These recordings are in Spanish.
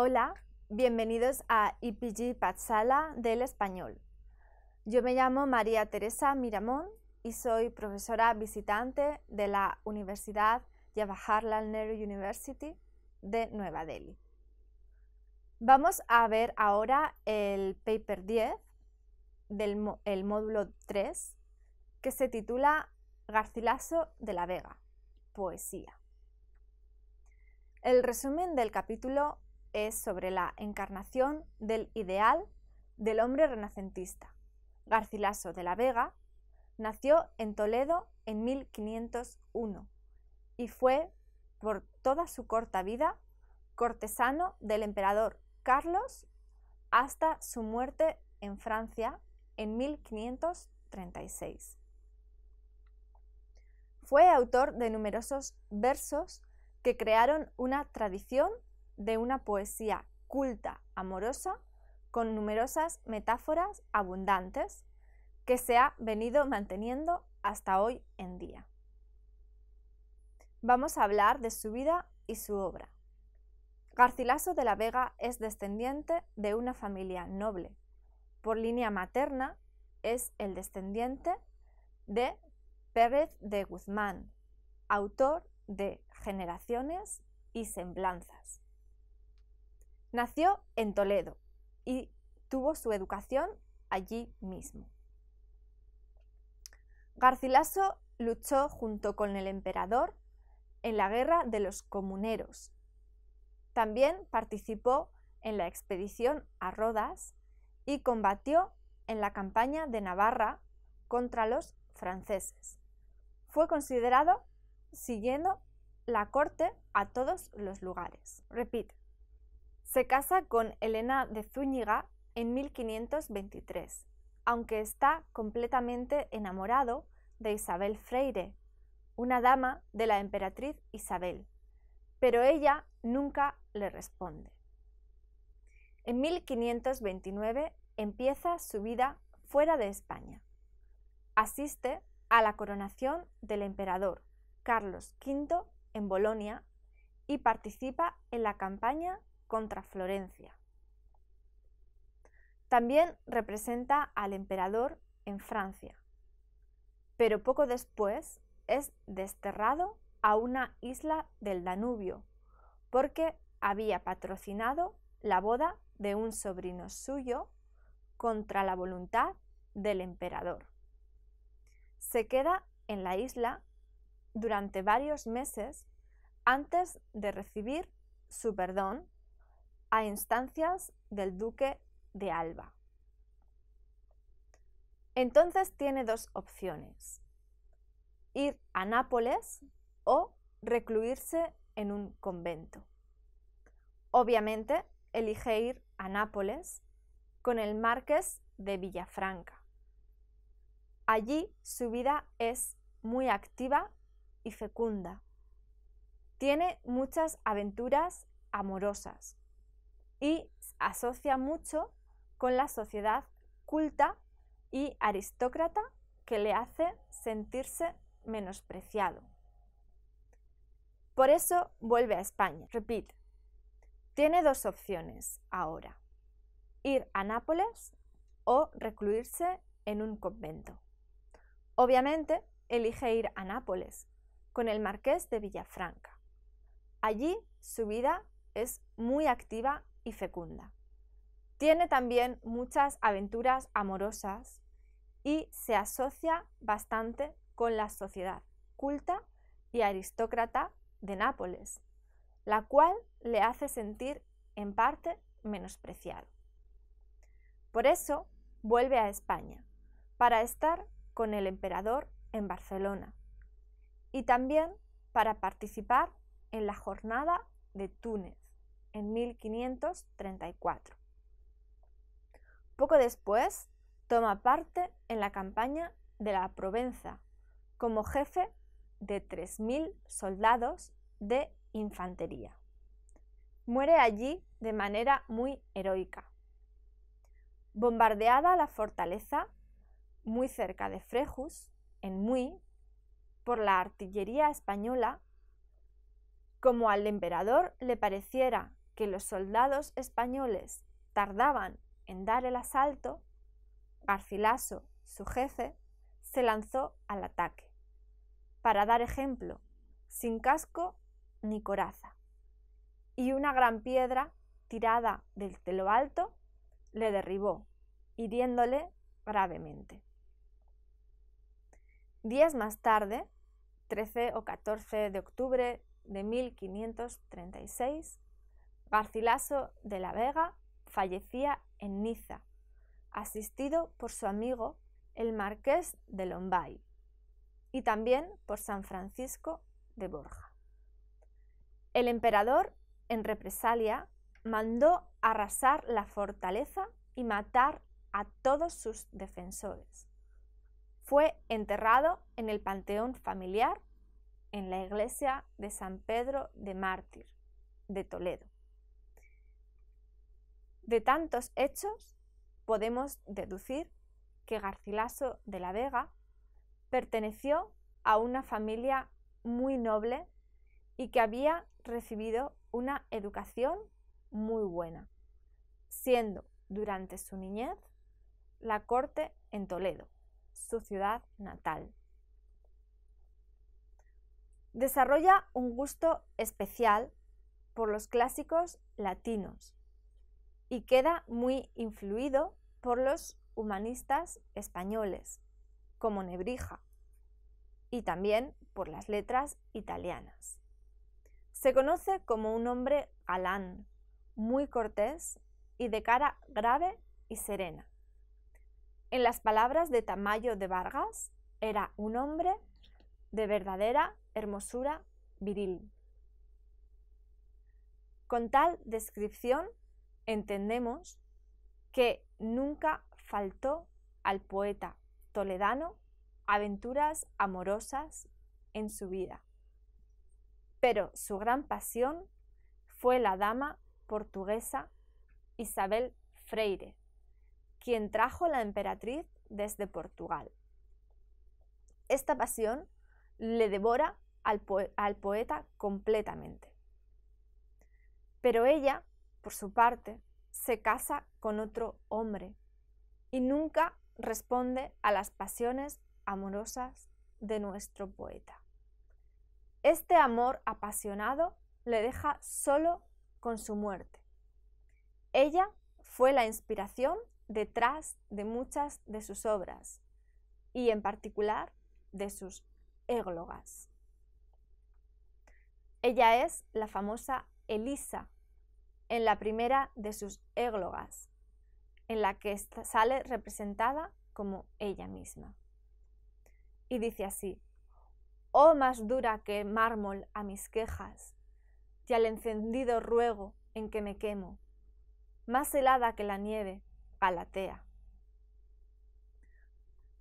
Hola, bienvenidos a IPG Patsala del Español. Yo me llamo María Teresa Miramón y soy profesora visitante de la Universidad Jawaharlal Nehru University de Nueva Delhi. Vamos a ver ahora el paper 10 del módulo 3 que se titula Garcilaso de la Vega, poesía. El resumen del capítulo es sobre la encarnación del ideal del hombre renacentista. Garcilaso de la Vega nació en Toledo en 1501 y fue, por toda su corta vida, cortesano del emperador Carlos hasta su muerte en Francia en 1536. Fue autor de numerosos versos que crearon una tradición de una poesía culta, amorosa, con numerosas metáforas abundantes que se ha venido manteniendo hasta hoy en día. Vamos a hablar de su vida y su obra. Garcilaso de la Vega es descendiente de una familia noble. Por línea materna es el descendiente de Pérez de Guzmán, autor de Generaciones y Semblanzas. Nació en Toledo y tuvo su educación allí mismo. Garcilaso luchó junto con el emperador en la guerra de los comuneros. También participó en la expedición a Rodas y combatió en la campaña de Navarra contra los franceses. Fue considerado siguiendo la corte a todos los lugares. Repite. Se casa con Elena de Zúñiga en 1523, aunque está completamente enamorado de Isabel Freire, una dama de la emperatriz Isabel, pero ella nunca le responde. En 1529 empieza su vida fuera de España. Asiste a la coronación del emperador Carlos V en Bolonia y participa en la campaña contra Florencia. También representa al emperador en Francia, pero poco después es desterrado a una isla del Danubio porque había patrocinado la boda de un sobrino suyo contra la voluntad del emperador. Se queda en la isla durante varios meses antes de recibir su perdón a instancias del duque de Alba. Entonces tiene dos opciones, ir a Nápoles o recluirse en un convento. Obviamente elige ir a Nápoles con el marqués de Villafranca. Allí su vida es muy activa y fecunda. Tiene muchas aventuras amorosas y asocia mucho con la sociedad culta y aristócrata que le hace sentirse menospreciado. Por eso vuelve a España. Repite, tiene dos opciones ahora, ir a Nápoles o recluirse en un convento. Obviamente, elige ir a Nápoles con el marqués de Villafranca. Allí su vida es muy activa fecunda. Tiene también muchas aventuras amorosas y se asocia bastante con la sociedad culta y aristócrata de Nápoles, la cual le hace sentir en parte menospreciado. Por eso vuelve a España, para estar con el emperador en Barcelona y también para participar en la jornada de Túnez en 1534. Poco después, toma parte en la campaña de la Provenza como jefe de 3.000 soldados de infantería. Muere allí de manera muy heroica. Bombardeada la fortaleza, muy cerca de Frejus, en Muy, por la artillería española, como al emperador le pareciera que los soldados españoles tardaban en dar el asalto, Garcilaso, su jefe, se lanzó al ataque, para dar ejemplo, sin casco ni coraza. Y una gran piedra tirada del lo alto le derribó, hiriéndole gravemente. Días más tarde, 13 o 14 de octubre de 1536, Garcilaso de la Vega fallecía en Niza, asistido por su amigo el marqués de Lombay y también por San Francisco de Borja. El emperador, en represalia, mandó arrasar la fortaleza y matar a todos sus defensores. Fue enterrado en el panteón familiar en la iglesia de San Pedro de Mártir de Toledo. De tantos hechos podemos deducir que Garcilaso de la Vega perteneció a una familia muy noble y que había recibido una educación muy buena, siendo durante su niñez la corte en Toledo, su ciudad natal. Desarrolla un gusto especial por los clásicos latinos, y queda muy influido por los humanistas españoles, como Nebrija, y también por las letras italianas. Se conoce como un hombre galán, muy cortés y de cara grave y serena. En las palabras de Tamayo de Vargas, era un hombre de verdadera hermosura viril. Con tal descripción entendemos que nunca faltó al poeta toledano aventuras amorosas en su vida. Pero su gran pasión fue la dama portuguesa Isabel Freire, quien trajo la emperatriz desde Portugal. Esta pasión le devora al, poeta completamente. Pero ella por su parte, se casa con otro hombre y nunca responde a las pasiones amorosas de nuestro poeta. Este amor apasionado le deja solo con su muerte. Ella fue la inspiración detrás de muchas de sus obras y en particular de sus églogas. Ella es la famosa Elisa en la primera de sus églogas, en la que sale representada como ella misma. Y dice así, Oh más dura que mármol a mis quejas, y al encendido ruego en que me quemo, más helada que la nieve, palatea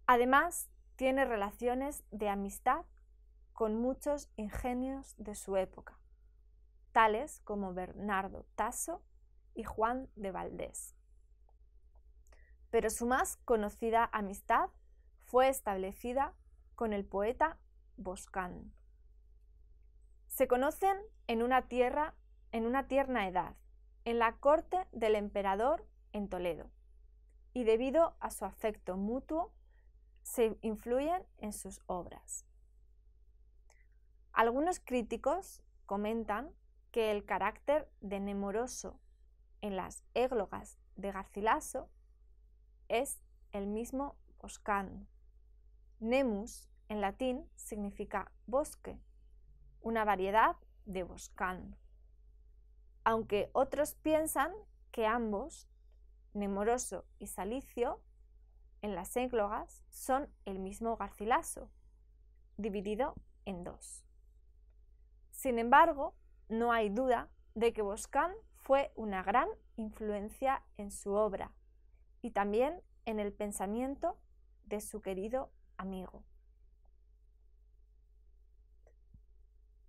Además, tiene relaciones de amistad con muchos ingenios de su época tales como Bernardo Tasso y Juan de Valdés. Pero su más conocida amistad fue establecida con el poeta Boscán. Se conocen en una tierra en una tierna edad, en la corte del emperador en Toledo, y debido a su afecto mutuo se influyen en sus obras. Algunos críticos comentan que el carácter de nemoroso en las églogas de Garcilaso es el mismo boscan. Nemus en latín significa bosque, una variedad de boscán. Aunque otros piensan que ambos, Nemoroso y Salicio, en las églogas son el mismo Garcilaso, dividido en dos. Sin embargo, no hay duda de que Boscan fue una gran influencia en su obra y también en el pensamiento de su querido amigo.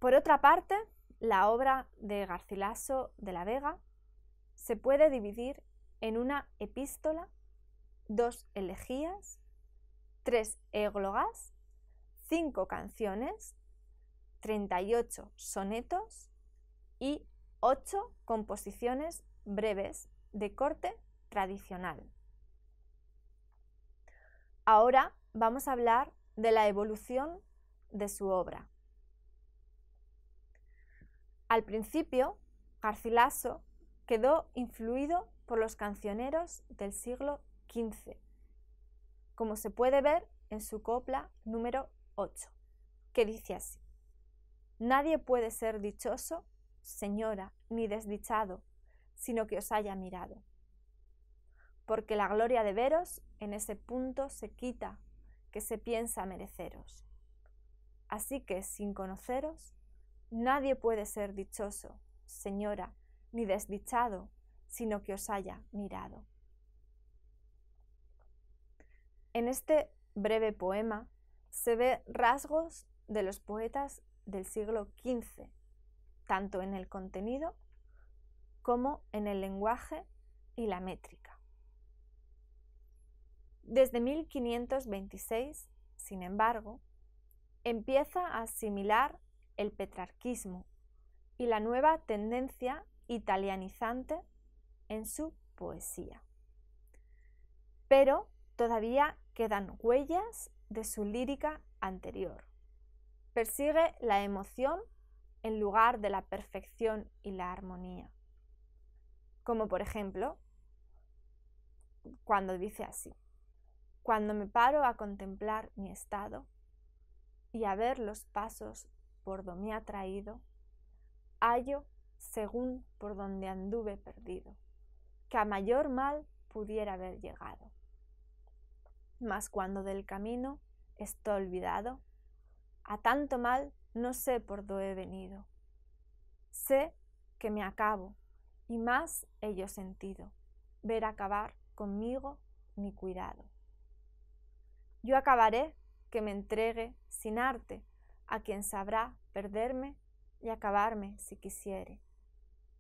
Por otra parte, la obra de Garcilaso de la Vega se puede dividir en una epístola, dos elegías, tres églogas, cinco canciones, 38 sonetos y ocho composiciones breves de corte tradicional. Ahora vamos a hablar de la evolución de su obra. Al principio, Garcilaso quedó influido por los cancioneros del siglo XV, como se puede ver en su copla número 8, que dice así, Nadie puede ser dichoso señora, ni desdichado, sino que os haya mirado. Porque la gloria de veros en ese punto se quita, que se piensa mereceros. Así que, sin conoceros, nadie puede ser dichoso, señora, ni desdichado, sino que os haya mirado. En este breve poema se ve rasgos de los poetas del siglo XV tanto en el contenido como en el lenguaje y la métrica. Desde 1526, sin embargo, empieza a asimilar el petrarquismo y la nueva tendencia italianizante en su poesía. Pero todavía quedan huellas de su lírica anterior. Persigue la emoción en lugar de la perfección y la armonía. Como por ejemplo, cuando dice así, cuando me paro a contemplar mi estado y a ver los pasos por donde me ha traído, hallo según por donde anduve perdido, que a mayor mal pudiera haber llegado. Mas cuando del camino estoy olvidado, a tanto mal no sé por dónde he venido. Sé que me acabo, y más ello sentido, ver acabar conmigo mi cuidado. Yo acabaré que me entregue sin arte a quien sabrá perderme y acabarme si quisiere,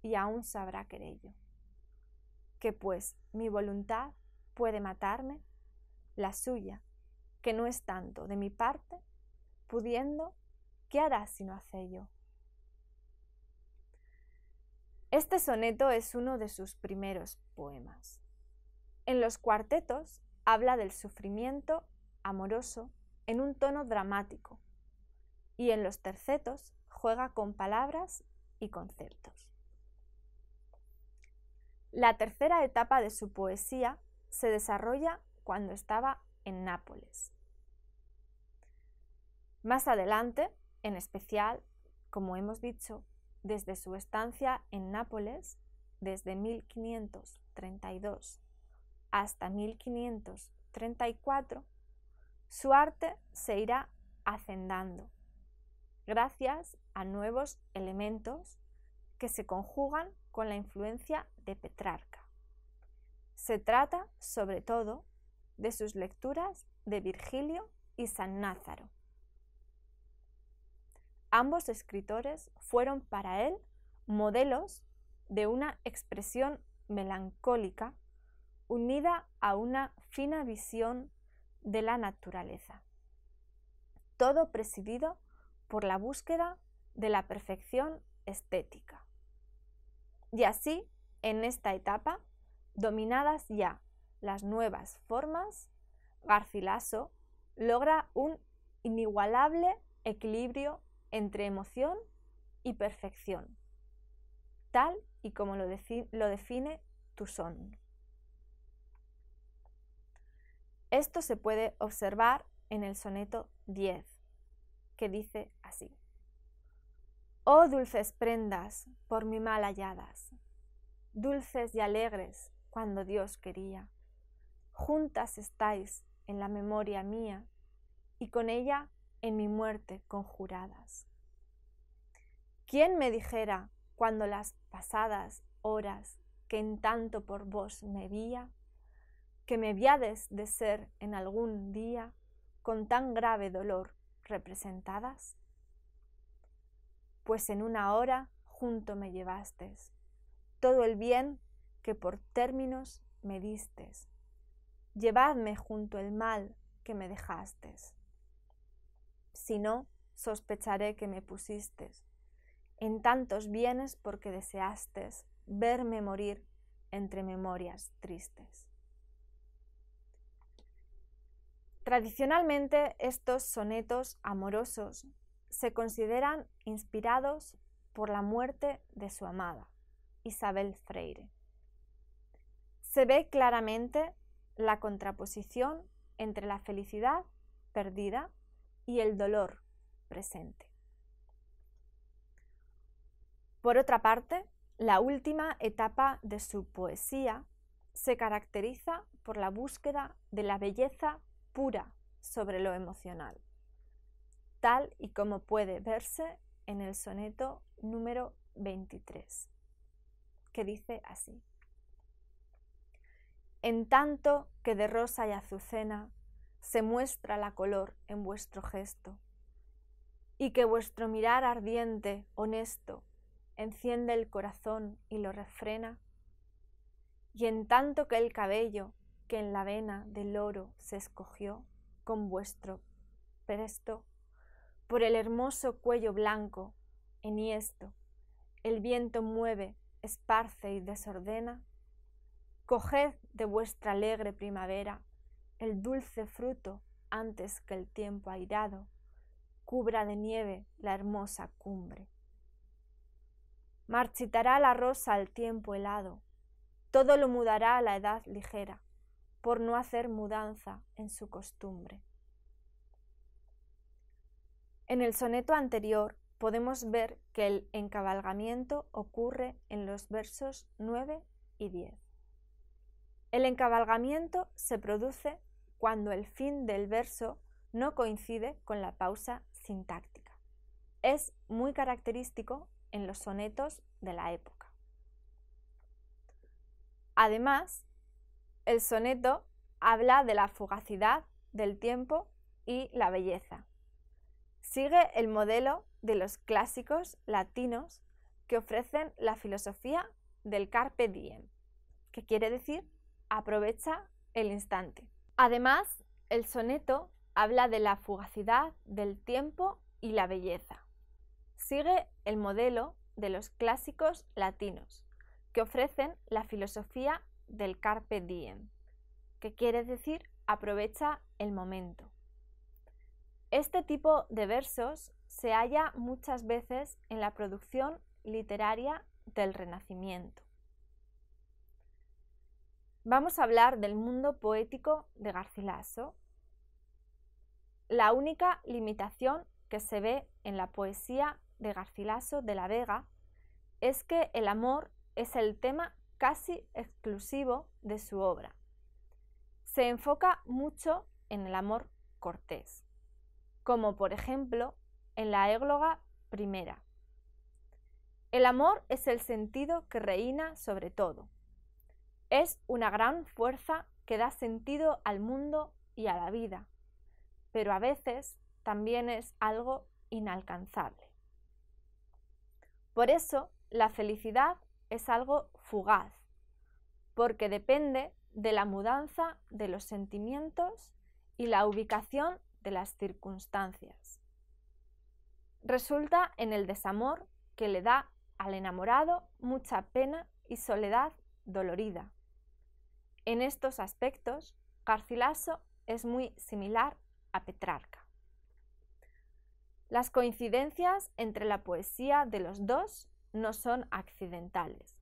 y aún sabrá querello. Que pues mi voluntad puede matarme, la suya, que no es tanto de mi parte, pudiendo ¿Qué hará si no hace ello? Este soneto es uno de sus primeros poemas. En los cuartetos habla del sufrimiento amoroso en un tono dramático y en los tercetos juega con palabras y conceptos. La tercera etapa de su poesía se desarrolla cuando estaba en Nápoles. Más adelante en especial, como hemos dicho, desde su estancia en Nápoles, desde 1532 hasta 1534, su arte se irá hacendando gracias a nuevos elementos que se conjugan con la influencia de Petrarca. Se trata, sobre todo, de sus lecturas de Virgilio y San Názaro. Ambos escritores fueron para él modelos de una expresión melancólica unida a una fina visión de la naturaleza, todo presidido por la búsqueda de la perfección estética. Y así, en esta etapa, dominadas ya las nuevas formas, Garcilaso logra un inigualable equilibrio entre emoción y perfección, tal y como lo, define tu son. Esto se puede observar en el soneto 10, que dice así. Oh dulces prendas por mi mal halladas, dulces y alegres cuando Dios quería, juntas estáis en la memoria mía y con ella en mi muerte conjuradas. ¿Quién me dijera cuando las pasadas horas que en tanto por vos me vía, que me viades de ser en algún día con tan grave dolor representadas? Pues en una hora junto me llevastes todo el bien que por términos me distes. Llevadme junto el mal que me dejastes si no, sospecharé que me pusiste en tantos bienes porque deseaste verme morir entre memorias tristes. Tradicionalmente estos sonetos amorosos se consideran inspirados por la muerte de su amada, Isabel Freire. Se ve claramente la contraposición entre la felicidad perdida y el dolor presente. Por otra parte, la última etapa de su poesía se caracteriza por la búsqueda de la belleza pura sobre lo emocional, tal y como puede verse en el soneto número 23, que dice así. En tanto que de rosa y azucena se muestra la color en vuestro gesto, y que vuestro mirar ardiente, honesto, enciende el corazón y lo refrena, y en tanto que el cabello que en la vena del oro se escogió con vuestro presto, por el hermoso cuello blanco, enhiesto, el viento mueve, esparce y desordena, coged de vuestra alegre primavera el dulce fruto antes que el tiempo airado cubra de nieve la hermosa cumbre. Marchitará la rosa al tiempo helado, todo lo mudará a la edad ligera, por no hacer mudanza en su costumbre. En el soneto anterior podemos ver que el encabalgamiento ocurre en los versos 9 y 10. El encabalgamiento se produce cuando el fin del verso no coincide con la pausa sintáctica. Es muy característico en los sonetos de la época. Además, el soneto habla de la fugacidad del tiempo y la belleza. Sigue el modelo de los clásicos latinos que ofrecen la filosofía del carpe diem, que quiere decir aprovecha el instante. Además, el soneto habla de la fugacidad del tiempo y la belleza. Sigue el modelo de los clásicos latinos, que ofrecen la filosofía del carpe diem, que quiere decir aprovecha el momento. Este tipo de versos se halla muchas veces en la producción literaria del Renacimiento. Vamos a hablar del mundo poético de Garcilaso, la única limitación que se ve en la poesía de Garcilaso de la Vega es que el amor es el tema casi exclusivo de su obra. Se enfoca mucho en el amor cortés, como por ejemplo en la égloga primera. El amor es el sentido que reina sobre todo. Es una gran fuerza que da sentido al mundo y a la vida, pero a veces también es algo inalcanzable. Por eso, la felicidad es algo fugaz, porque depende de la mudanza de los sentimientos y la ubicación de las circunstancias. Resulta en el desamor que le da al enamorado mucha pena y soledad dolorida, en estos aspectos, Garcilaso es muy similar a Petrarca. Las coincidencias entre la poesía de los dos no son accidentales.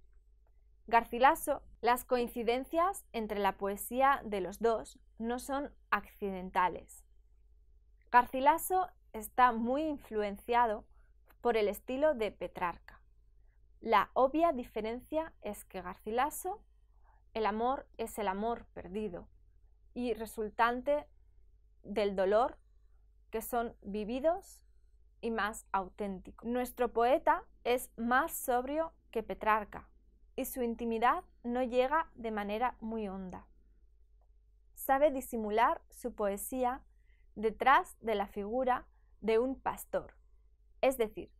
Garcilaso, las coincidencias entre la poesía de los dos no son accidentales. Garcilaso está muy influenciado por el estilo de Petrarca. La obvia diferencia es que Garcilaso el amor es el amor perdido y resultante del dolor que son vividos y más auténticos. Nuestro poeta es más sobrio que Petrarca y su intimidad no llega de manera muy honda. Sabe disimular su poesía detrás de la figura de un pastor, es decir,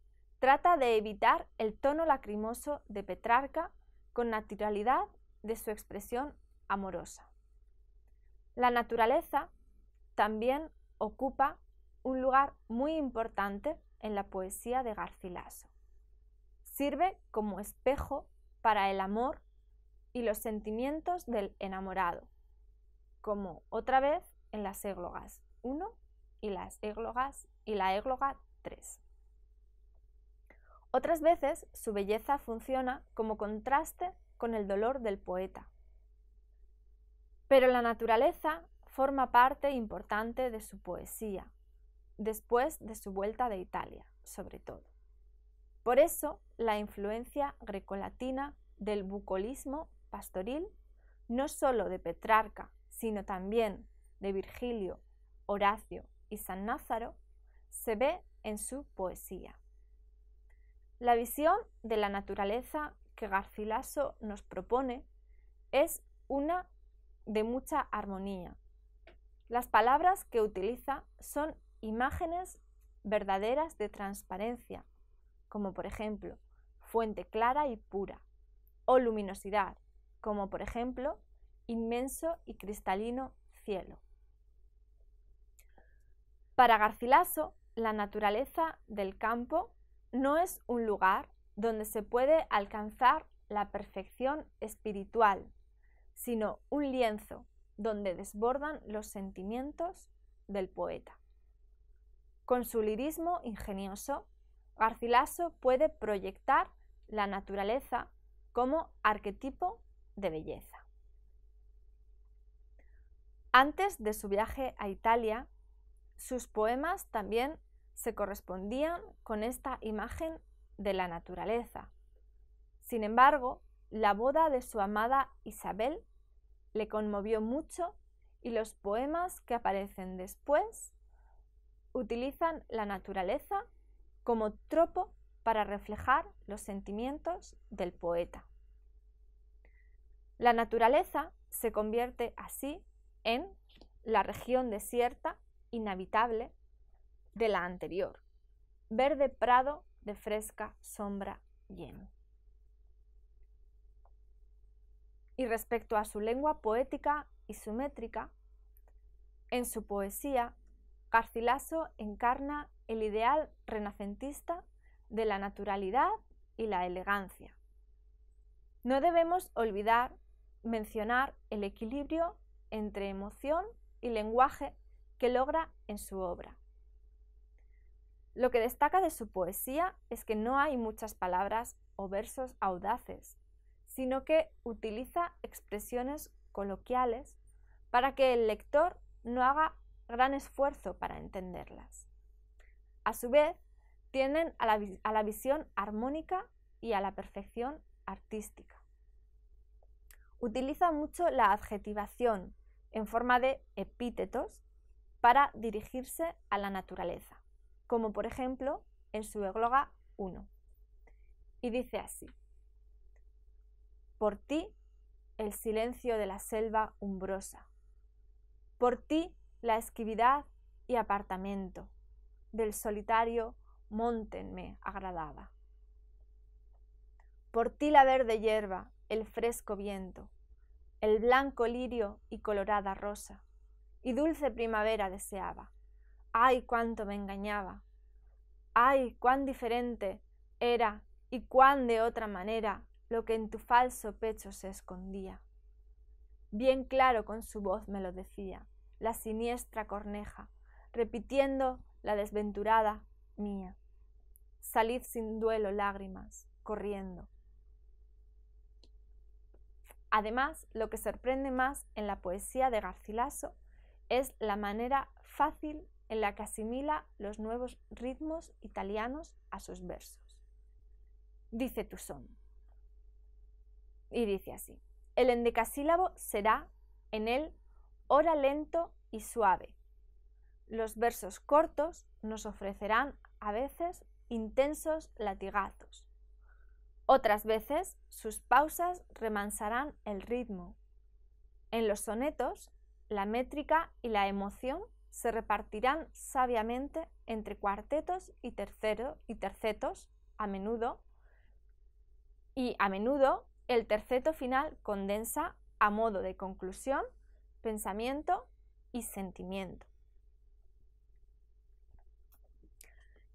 trata de evitar el tono lacrimoso de Petrarca con naturalidad de su expresión amorosa. La naturaleza también ocupa un lugar muy importante en la poesía de Garcilaso. Sirve como espejo para el amor y los sentimientos del enamorado, como otra vez en las églogas 1 y las églogas y la égloga 3. Otras veces su belleza funciona como contraste con el dolor del poeta. Pero la naturaleza forma parte importante de su poesía, después de su vuelta de Italia, sobre todo. Por eso, la influencia grecolatina del bucolismo pastoril, no solo de Petrarca, sino también de Virgilio, Horacio y San Názaro, se ve en su poesía. La visión de la naturaleza que Garcilaso nos propone es una de mucha armonía. Las palabras que utiliza son imágenes verdaderas de transparencia, como por ejemplo fuente clara y pura, o luminosidad, como por ejemplo inmenso y cristalino cielo. Para Garcilaso, la naturaleza del campo no es un lugar donde se puede alcanzar la perfección espiritual, sino un lienzo donde desbordan los sentimientos del poeta. Con su lirismo ingenioso, Garcilaso puede proyectar la naturaleza como arquetipo de belleza. Antes de su viaje a Italia, sus poemas también se correspondían con esta imagen de la naturaleza. Sin embargo, la boda de su amada Isabel le conmovió mucho y los poemas que aparecen después utilizan la naturaleza como tropo para reflejar los sentimientos del poeta. La naturaleza se convierte así en la región desierta, inhabitable, de la anterior, verde prado de fresca sombra lleno. Y respecto a su lengua poética y su métrica, en su poesía, Garcilaso encarna el ideal renacentista de la naturalidad y la elegancia. No debemos olvidar mencionar el equilibrio entre emoción y lenguaje que logra en su obra. Lo que destaca de su poesía es que no hay muchas palabras o versos audaces, sino que utiliza expresiones coloquiales para que el lector no haga gran esfuerzo para entenderlas. A su vez, tienden a la, a la visión armónica y a la perfección artística. Utiliza mucho la adjetivación en forma de epítetos para dirigirse a la naturaleza como por ejemplo en su egloga 1. Y dice así, por ti el silencio de la selva umbrosa, por ti la esquividad y apartamento del solitario monte me agradaba. Por ti la verde hierba, el fresco viento, el blanco lirio y colorada rosa, y dulce primavera deseaba. ¡Ay, cuánto me engañaba! ¡Ay, cuán diferente era y cuán de otra manera lo que en tu falso pecho se escondía! Bien claro con su voz me lo decía, la siniestra corneja, repitiendo la desventurada mía. Salid sin duelo lágrimas, corriendo. Además, lo que sorprende más en la poesía de Garcilaso es la manera fácil en la que asimila los nuevos ritmos italianos a sus versos. Dice son Y dice así, el endecasílabo será en él hora lento y suave. Los versos cortos nos ofrecerán a veces intensos latigazos. Otras veces sus pausas remansarán el ritmo. En los sonetos, la métrica y la emoción se repartirán sabiamente entre cuartetos y, tercero, y tercetos a menudo y a menudo el terceto final condensa a modo de conclusión pensamiento y sentimiento.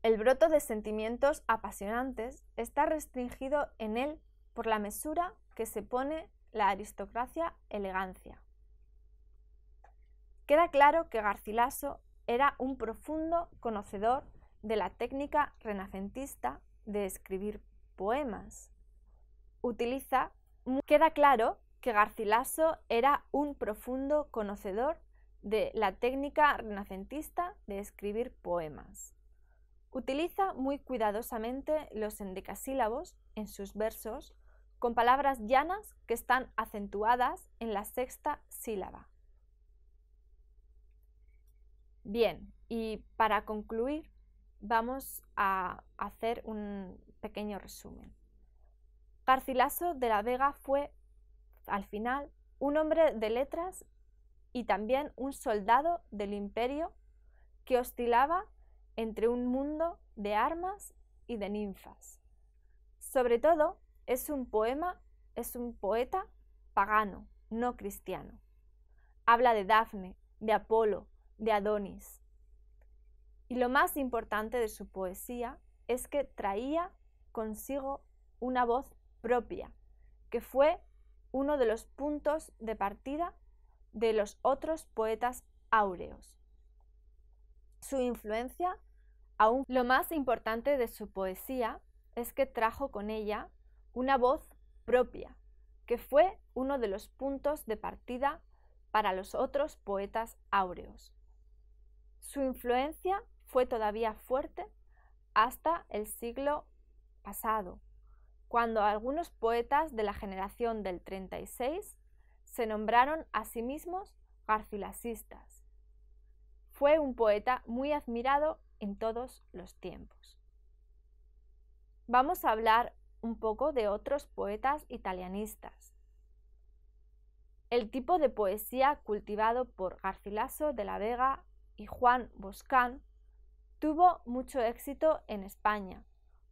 El broto de sentimientos apasionantes está restringido en él por la mesura que se pone la aristocracia elegancia. Queda claro que Garcilaso era un profundo conocedor de la técnica renacentista de escribir poemas. Utiliza Queda claro que Garcilaso era un profundo conocedor de la técnica renacentista de escribir poemas. Utiliza muy cuidadosamente los endecasílabos en sus versos con palabras llanas que están acentuadas en la sexta sílaba. Bien, y para concluir vamos a hacer un pequeño resumen. Garcilaso de la Vega fue, al final, un hombre de letras y también un soldado del imperio que oscilaba entre un mundo de armas y de ninfas. Sobre todo, es un poema, es un poeta pagano, no cristiano. Habla de Dafne, de Apolo, de Adonis. Y lo más importante de su poesía es que traía consigo una voz propia, que fue uno de los puntos de partida de los otros poetas áureos. Su influencia, aún lo más importante de su poesía, es que trajo con ella una voz propia, que fue uno de los puntos de partida para los otros poetas áureos. Su influencia fue todavía fuerte hasta el siglo pasado, cuando algunos poetas de la generación del 36 se nombraron a sí mismos garcilasistas. Fue un poeta muy admirado en todos los tiempos. Vamos a hablar un poco de otros poetas italianistas. El tipo de poesía cultivado por Garcilaso de la Vega Juan Boscán, tuvo mucho éxito en España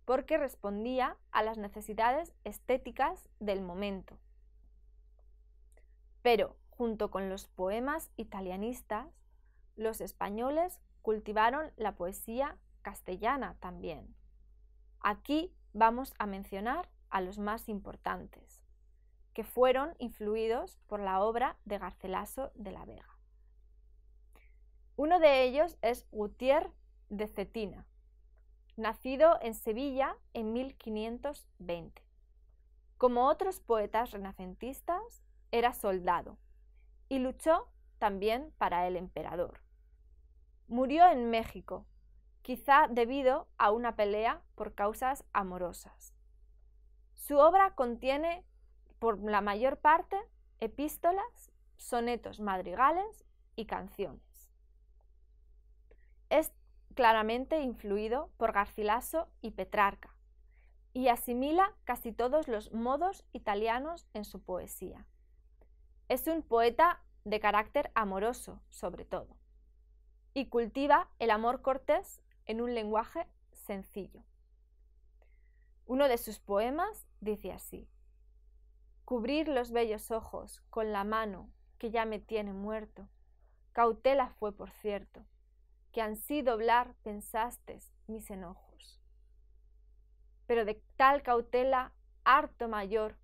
porque respondía a las necesidades estéticas del momento. Pero, junto con los poemas italianistas, los españoles cultivaron la poesía castellana también. Aquí vamos a mencionar a los más importantes, que fueron influidos por la obra de Garcelaso de la Vega. Uno de ellos es Gutiérrez de Cetina, nacido en Sevilla en 1520. Como otros poetas renacentistas, era soldado y luchó también para el emperador. Murió en México, quizá debido a una pelea por causas amorosas. Su obra contiene, por la mayor parte, epístolas, sonetos madrigales y canciones es claramente influido por Garcilaso y Petrarca y asimila casi todos los modos italianos en su poesía. Es un poeta de carácter amoroso, sobre todo, y cultiva el amor cortés en un lenguaje sencillo. Uno de sus poemas dice así, Cubrir los bellos ojos con la mano que ya me tiene muerto, cautela fue por cierto, que ansí doblar pensaste mis enojos. Pero de tal cautela harto mayor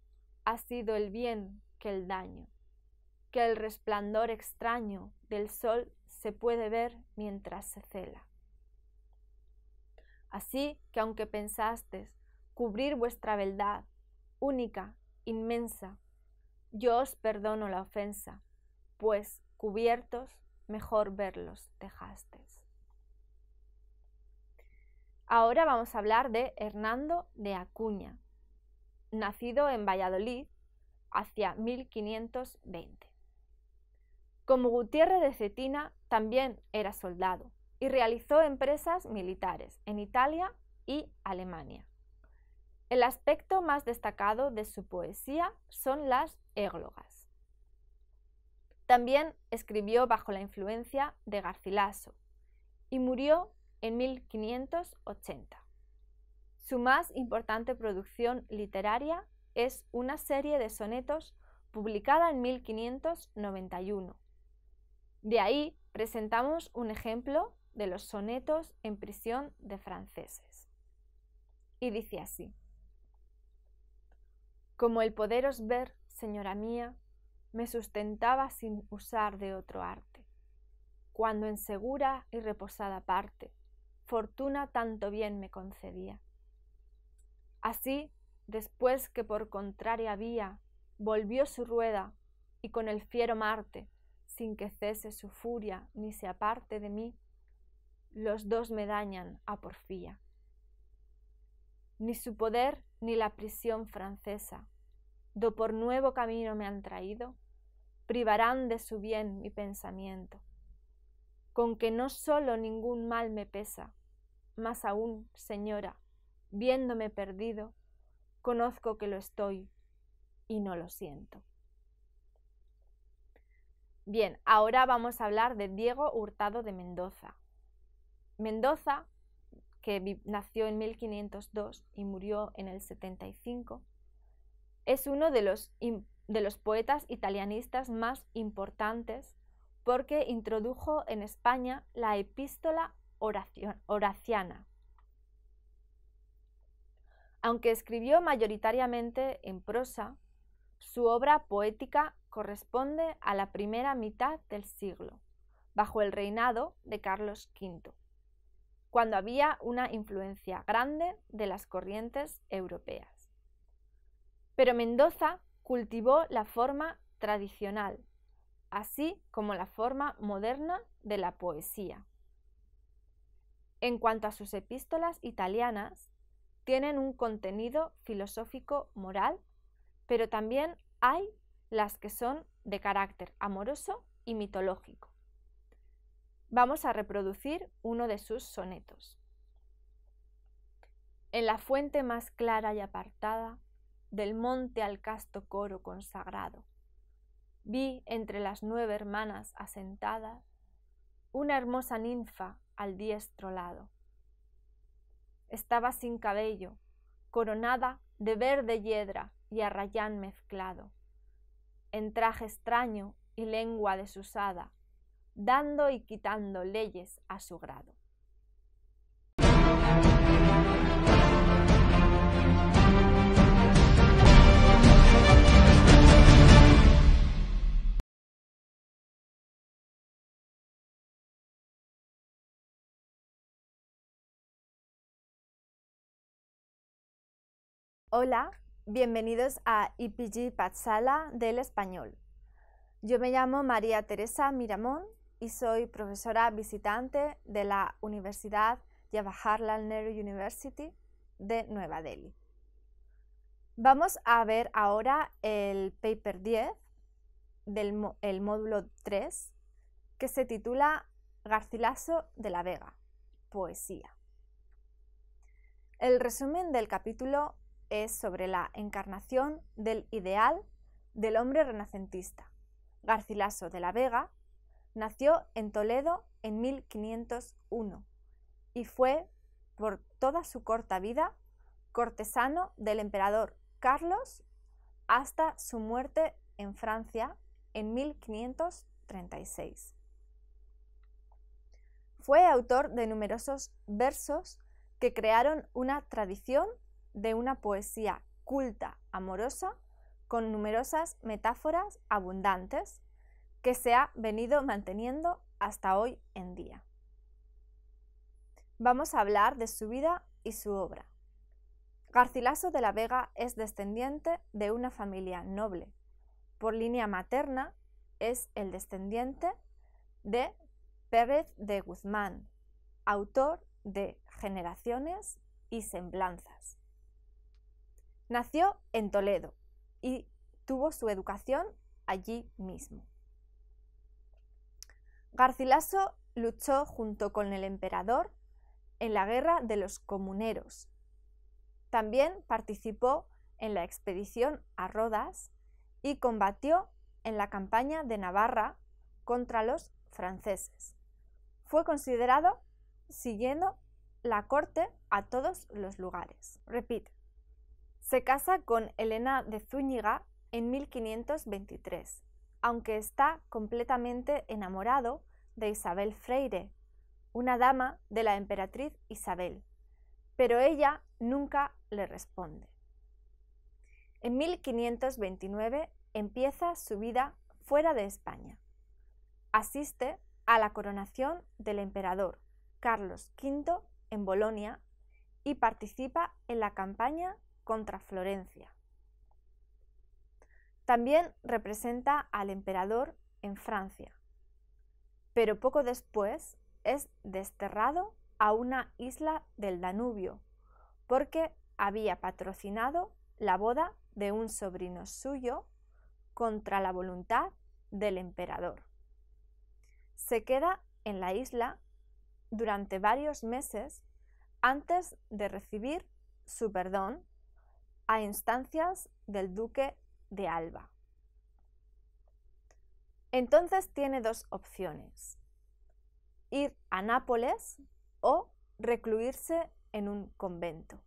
ha sido el bien que el daño, que el resplandor extraño del sol se puede ver mientras se cela. Así que aunque pensasteis cubrir vuestra beldad, única, inmensa, yo os perdono la ofensa, pues cubiertos mejor verlos dejaste. Ahora vamos a hablar de Hernando de Acuña, nacido en Valladolid hacia 1520. Como Gutiérrez de Cetina, también era soldado y realizó empresas militares en Italia y Alemania. El aspecto más destacado de su poesía son las églogas. También escribió bajo la influencia de Garcilaso y murió en 1580. Su más importante producción literaria es una serie de sonetos publicada en 1591. De ahí presentamos un ejemplo de los sonetos en prisión de franceses. Y dice así, Como el poderos ver, señora mía, me sustentaba sin usar de otro arte. Cuando en segura y reposada parte, fortuna tanto bien me concedía. Así, después que por contraria vía volvió su rueda y con el fiero Marte, sin que cese su furia ni se aparte de mí, los dos me dañan a porfía. Ni su poder ni la prisión francesa, do por nuevo camino me han traído, privarán de su bien mi pensamiento, con que no solo ningún mal me pesa, más aún, señora, viéndome perdido, conozco que lo estoy y no lo siento. Bien, ahora vamos a hablar de Diego Hurtado de Mendoza. Mendoza, que nació en 1502 y murió en el 75, es uno de los de los poetas italianistas más importantes porque introdujo en España la epístola oración, horaciana. Aunque escribió mayoritariamente en prosa, su obra poética corresponde a la primera mitad del siglo, bajo el reinado de Carlos V, cuando había una influencia grande de las corrientes europeas. Pero Mendoza cultivó la forma tradicional, así como la forma moderna de la poesía. En cuanto a sus epístolas italianas, tienen un contenido filosófico moral, pero también hay las que son de carácter amoroso y mitológico. Vamos a reproducir uno de sus sonetos. En la fuente más clara y apartada, del monte al casto coro consagrado. Vi entre las nueve hermanas asentadas una hermosa ninfa al diestro lado. Estaba sin cabello, coronada de verde hiedra y arrayán mezclado, en traje extraño y lengua desusada, dando y quitando leyes a su grado. Hola, bienvenidos a IPG Patsala del Español. Yo me llamo María Teresa Miramón y soy profesora visitante de la Universidad Jawaharlal Nehru University de Nueva Delhi. Vamos a ver ahora el paper 10 del módulo 3 que se titula Garcilaso de la Vega, poesía. El resumen del capítulo es sobre la encarnación del ideal del hombre renacentista. Garcilaso de la Vega nació en Toledo en 1501 y fue, por toda su corta vida, cortesano del emperador Carlos hasta su muerte en Francia en 1536. Fue autor de numerosos versos que crearon una tradición de una poesía culta, amorosa, con numerosas metáforas abundantes que se ha venido manteniendo hasta hoy en día. Vamos a hablar de su vida y su obra. Garcilaso de la Vega es descendiente de una familia noble. Por línea materna es el descendiente de Pérez de Guzmán, autor de Generaciones y Semblanzas. Nació en Toledo y tuvo su educación allí mismo. Garcilaso luchó junto con el emperador en la guerra de los comuneros. También participó en la expedición a Rodas y combatió en la campaña de Navarra contra los franceses. Fue considerado siguiendo la corte a todos los lugares. Repite. Se casa con Elena de Zúñiga en 1523, aunque está completamente enamorado de Isabel Freire, una dama de la emperatriz Isabel, pero ella nunca le responde. En 1529 empieza su vida fuera de España. Asiste a la coronación del emperador Carlos V en Bolonia y participa en la campaña contra Florencia. También representa al emperador en Francia, pero poco después es desterrado a una isla del Danubio porque había patrocinado la boda de un sobrino suyo contra la voluntad del emperador. Se queda en la isla durante varios meses antes de recibir su perdón a instancias del duque de Alba. Entonces tiene dos opciones, ir a Nápoles o recluirse en un convento.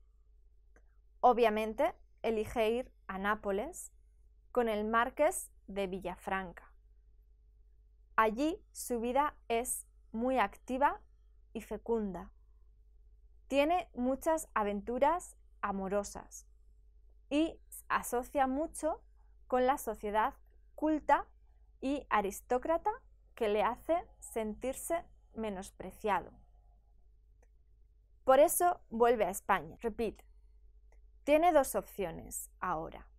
Obviamente elige ir a Nápoles con el marqués de Villafranca. Allí su vida es muy activa y fecunda. Tiene muchas aventuras amorosas y asocia mucho con la sociedad culta y aristócrata que le hace sentirse menospreciado. Por eso vuelve a España. Repite, tiene dos opciones ahora.